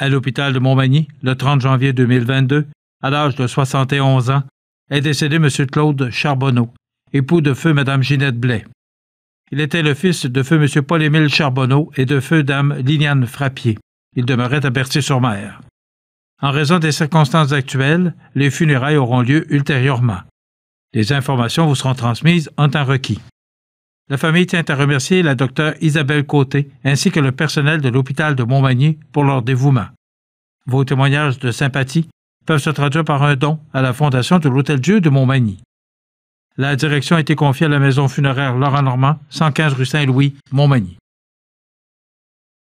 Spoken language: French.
à l'hôpital de Montmagny le 30 janvier 2022 à l'âge de 71 ans est décédé M. Claude Charbonneau, époux de feu Mme Ginette Blais. Il était le fils de feu M. Paul-Émile Charbonneau et de feu Dame Liliane Frappier. Il demeurait à bercy sur mer En raison des circonstances actuelles, les funérailles auront lieu ultérieurement. Les informations vous seront transmises en temps requis. La famille tient à remercier la docteure Isabelle Côté ainsi que le personnel de l'hôpital de Montmagny pour leur dévouement. Vos témoignages de sympathie peuvent se traduire par un don à la fondation de l'Hôtel Dieu de Montmagny. La direction a été confiée à la maison funéraire Laurent Normand, 115 rue Saint-Louis, Montmagny.